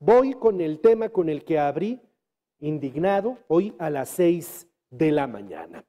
voy con el tema con el que abrí, indignado, hoy a las seis de la mañana.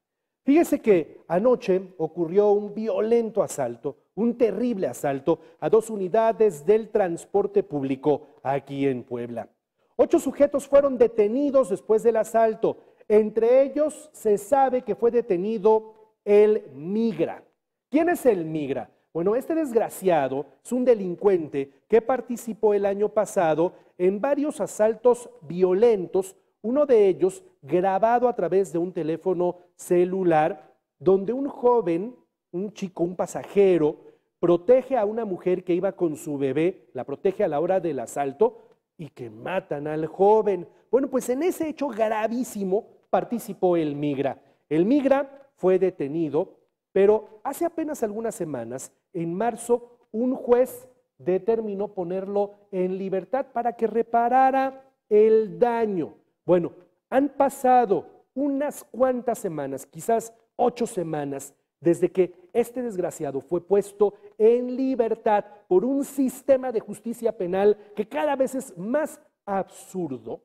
Fíjese que anoche ocurrió un violento asalto, un terrible asalto a dos unidades del transporte público aquí en Puebla. Ocho sujetos fueron detenidos después del asalto. Entre ellos se sabe que fue detenido el Migra. ¿Quién es el Migra? Bueno, este desgraciado es un delincuente que participó el año pasado en varios asaltos violentos, uno de ellos grabado a través de un teléfono celular, donde un joven, un chico, un pasajero, protege a una mujer que iba con su bebé, la protege a la hora del asalto y que matan al joven. Bueno, pues en ese hecho gravísimo participó el Migra. El Migra fue detenido pero hace apenas algunas semanas, en marzo, un juez determinó ponerlo en libertad para que reparara el daño. Bueno, han pasado unas cuantas semanas, quizás ocho semanas, desde que este desgraciado fue puesto en libertad por un sistema de justicia penal que cada vez es más absurdo.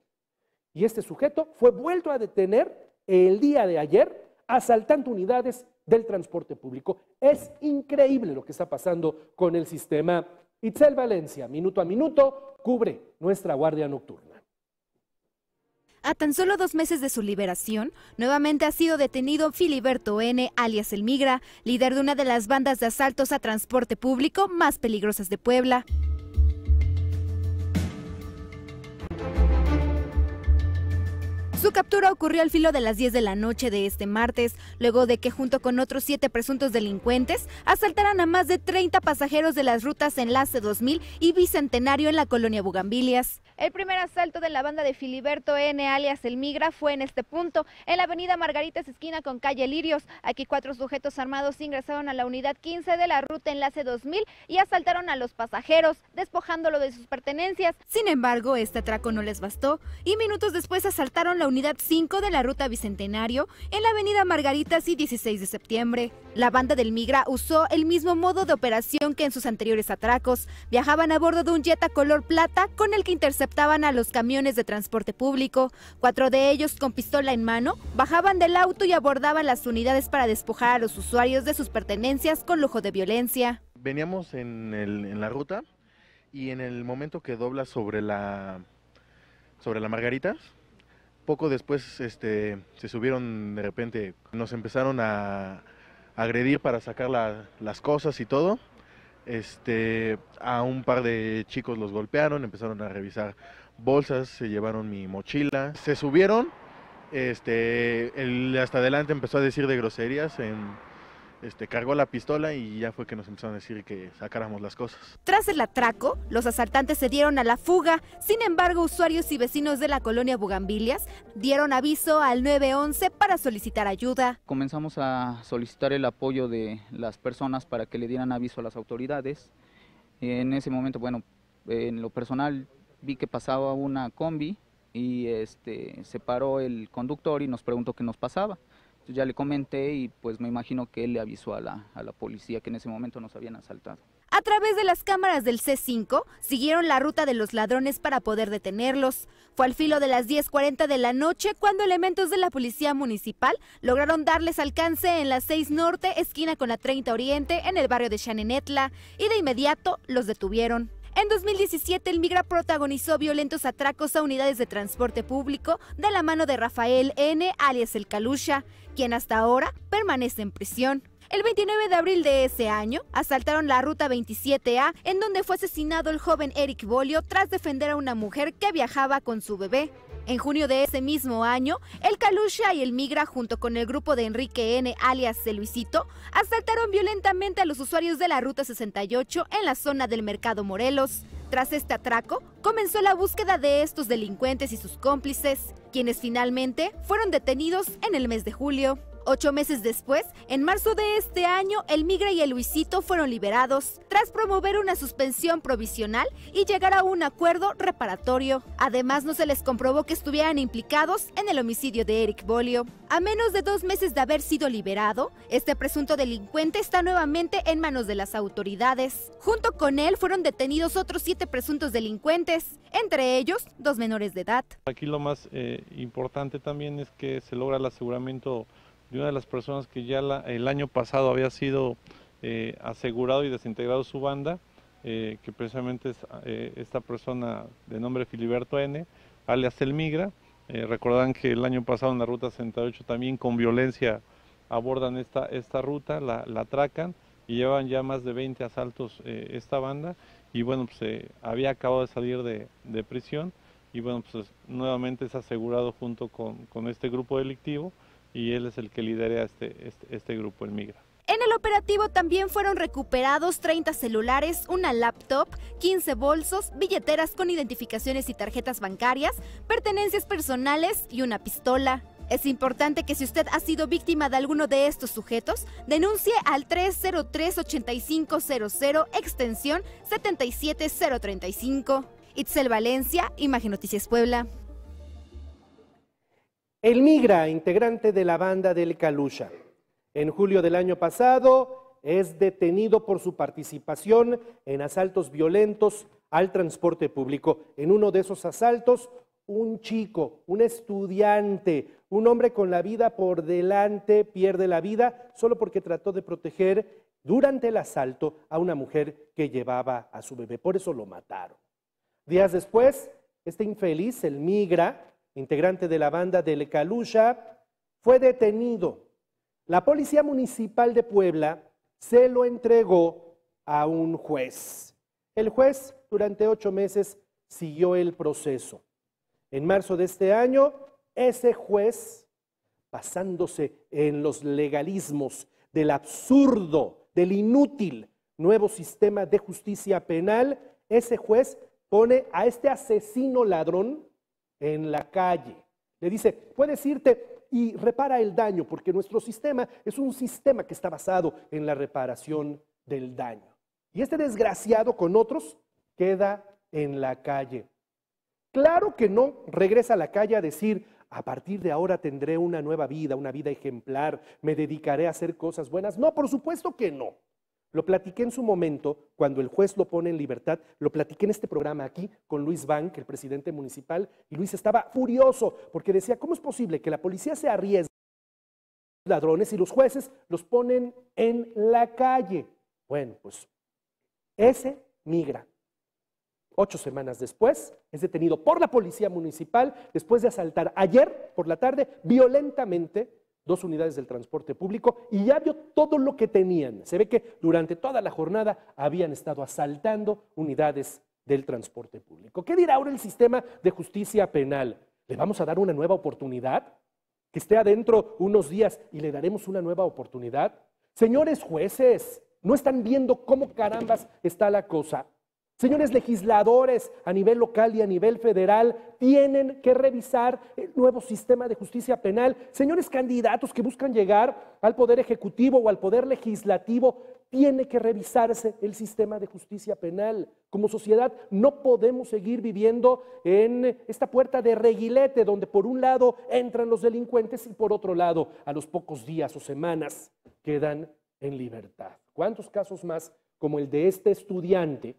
Y este sujeto fue vuelto a detener el día de ayer asaltando unidades del transporte público. Es increíble lo que está pasando con el sistema. Itzel Valencia, minuto a minuto, cubre nuestra guardia nocturna. A tan solo dos meses de su liberación, nuevamente ha sido detenido Filiberto N., alias El Migra, líder de una de las bandas de asaltos a transporte público más peligrosas de Puebla. Su captura ocurrió al filo de las 10 de la noche de este martes, luego de que junto con otros siete presuntos delincuentes asaltaran a más de 30 pasajeros de las rutas Enlace 2000 y Bicentenario en la colonia Bugambilias. El primer asalto de la banda de Filiberto N. alias El Migra fue en este punto, en la avenida Margaritas esquina con calle Lirios. Aquí cuatro sujetos armados ingresaron a la unidad 15 de la ruta Enlace 2000 y asaltaron a los pasajeros, despojándolo de sus pertenencias. Sin embargo, este atraco no les bastó y minutos después asaltaron la unidad unidad 5 de la ruta Bicentenario en la avenida Margaritas y 16 de septiembre. La banda del Migra usó el mismo modo de operación que en sus anteriores atracos. Viajaban a bordo de un Jetta color plata con el que interceptaban a los camiones de transporte público. Cuatro de ellos con pistola en mano bajaban del auto y abordaban las unidades para despojar a los usuarios de sus pertenencias con lujo de violencia. Veníamos en, la ruta y en el momento que dobla sobre la sobre la Margaritas, poco después este, se subieron de repente, nos empezaron a agredir para sacar las cosas y todo. Este, a un par de chicos los golpearon, empezaron a revisar bolsas, se llevaron mi mochila, se subieron, este, hasta adelante empezó a decir de groserías en, este, cargó la pistola y ya fue que nos empezaron a decir que sacáramos las cosas. Tras el atraco, los asaltantes se dieron a la fuga. Sin embargo, usuarios y vecinos de la colonia Bugambilias dieron aviso al 911 para solicitar ayuda. Comenzamos a solicitar el apoyo de las personas para que le dieran aviso a las autoridades. En ese momento, bueno, en lo personal vi que pasaba una combi y este, se paró el conductor y nos preguntó qué nos pasaba ya le comenté y pues me imagino que él le avisó a la, policía que en ese momento nos habían asaltado. A través de las cámaras del C5, siguieron la ruta de los ladrones para poder detenerlos. Fue al filo de las 10.40 de la noche cuando elementos de la Policía Municipal lograron darles alcance en la 6 Norte, esquina con la 30 Oriente, en el barrio de Chanenetla, y de inmediato los detuvieron. En 2017, el Migra protagonizó violentos atracos a unidades de transporte público de la mano de Rafael N., alias el Calusha, quien hasta ahora permanece en prisión. El 29 de abril de ese año, asaltaron la ruta 27A, en donde fue asesinado el joven Eric Bolio tras defender a una mujer que viajaba con su bebé. En junio de ese mismo año, el Calusha y el Migra, junto con el grupo de Enrique N., alias de Luisito, asaltaron violentamente a los usuarios de la Ruta 68 en la zona del Mercado Morelos. Tras este atraco, comenzó la búsqueda de estos delincuentes y sus cómplices, quienes finalmente fueron detenidos en el mes de julio. Ocho meses después, en marzo de este año, el Migra y el Luisito fueron liberados, tras promover una suspensión provisional y llegar a un acuerdo reparatorio. Además, no se les comprobó que estuvieran implicados en el homicidio de Eric Bolio. A menos de dos meses de haber sido liberado, este presunto delincuente está nuevamente en manos de las autoridades. Junto con él fueron detenidos otros siete presuntos delincuentes, entre ellos dos menores de edad. Aquí lo más eh, importante también es que se logra el aseguramiento de una de las personas que ya el año pasado había sido eh, asegurado y desintegrado su banda, eh, que precisamente es eh, esta persona de nombre Filiberto N, alias El Migra. recordarán que el año pasado en la ruta 68 también con violencia abordan esta, esta ruta, la, atracan y llevan ya más de 20 asaltos esta banda y bueno, pues había acabado de salir de, prisión y bueno, pues nuevamente es asegurado junto con, con este grupo delictivo y él es el que lidera este, este, este, grupo, el Migra. En el operativo también fueron recuperados 30 celulares, una laptop, 15 bolsos, billeteras con identificaciones y tarjetas bancarias, pertenencias personales y una pistola. Es importante que si usted ha sido víctima de alguno de estos sujetos, denuncie al 303-8500 extensión 77035. Itzel Valencia, Imagen Noticias Puebla. El Migra, integrante de la banda del Calusha. En julio del año pasado es detenido por su participación en asaltos violentos al transporte público. En uno de esos asaltos, un chico, un estudiante, un hombre con la vida por delante pierde la vida solo porque trató de proteger durante el asalto a una mujer que llevaba a su bebé. Por eso lo mataron. Días después, este infeliz, el migra, integrante de la banda del Calusha, fue detenido. La Policía Municipal de Puebla se lo entregó a un juez. El juez durante ocho meses siguió el proceso. En marzo de este año, ese juez, basándose en los legalismos del absurdo, del inútil nuevo sistema de justicia penal, ese juez pone a este asesino ladrón en la calle. Le dice, puedes irte y repara el daño, porque nuestro sistema es un sistema que está basado en la reparación del daño. Y este desgraciado con otros queda en la calle. Claro que no regresa a la calle a decir, a partir de ahora tendré una nueva vida, una vida ejemplar, me dedicaré a hacer cosas buenas. No, por supuesto que no. Lo platiqué en su momento, cuando el juez lo pone en libertad, lo platiqué en este programa aquí con Luis Bank, el presidente municipal, y Luis estaba furioso porque decía, ¿cómo es posible que la policía se arriesgue a los ladrones y los jueces los ponen en la calle? Bueno, pues ese migra. Ocho semanas después es detenido por la policía municipal después de asaltar ayer por la tarde violentamente dos unidades del transporte público y ya vio todo lo que tenían. Se ve que durante toda la jornada habían estado asaltando unidades del transporte público. ¿Qué dirá ahora el sistema de justicia penal? ¿Le vamos a dar una nueva oportunidad? ¿Que esté adentro unos días y le daremos una nueva oportunidad? Señores jueces, no están viendo cómo carambas está la cosa. Señores legisladores a nivel local y a nivel federal, tienen que revisar el nuevo sistema de justicia penal. Señores candidatos que buscan llegar al poder ejecutivo o al poder legislativo, tiene que revisarse el sistema de justicia penal. Como sociedad no podemos seguir viviendo en esta puerta de reguilete donde por un lado entran los delincuentes y por otro lado a los pocos días o semanas quedan en libertad. ¿Cuántos casos más como el de este estudiante?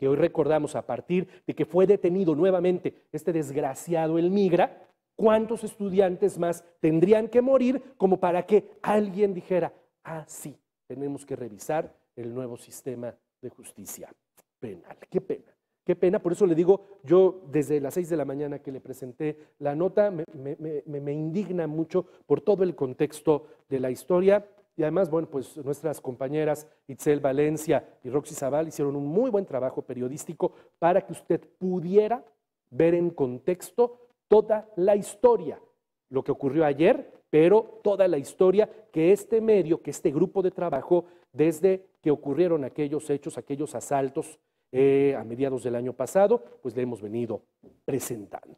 que hoy recordamos a partir de que fue detenido nuevamente este desgraciado el migra, ¿cuántos estudiantes más tendrían que morir como para que alguien dijera, ah, sí, tenemos que revisar el nuevo sistema de justicia penal? Qué pena, qué pena. Por eso le digo, yo desde las seis de la mañana que le presenté la nota, me, me indigna mucho por todo el contexto de la historia y además, bueno, pues nuestras compañeras Itzel Valencia y Roxy Zaval hicieron un muy buen trabajo periodístico para que usted pudiera ver en contexto toda la historia, lo que ocurrió ayer, pero toda la historia que este medio, que este grupo de trabajo, desde que ocurrieron aquellos hechos, aquellos asaltos eh, a mediados del año pasado, pues le hemos venido presentando.